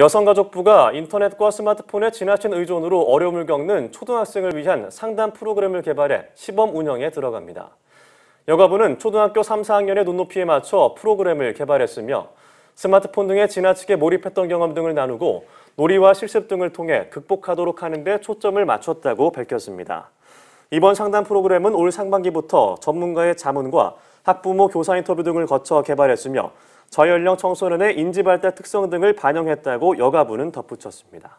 여성가족부가 인터넷과 스마트폰의 지나친 의존으로 어려움을 겪는 초등학생을 위한 상담 프로그램을 개발해 시범 운영에 들어갑니다. 여가부는 초등학교 3, 4학년의 눈높이에 맞춰 프로그램을 개발했으며 스마트폰 등에 지나치게 몰입했던 경험 등을 나누고 놀이와 실습 등을 통해 극복하도록 하는 데 초점을 맞췄다고 밝혔습니다. 이번 상담 프로그램은 올 상반기부터 전문가의 자문과 학부모 교사 인터뷰 등을 거쳐 개발했으며 저연령 청소년의 인지발달 특성 등을 반영했다고 여가부는 덧붙였습니다.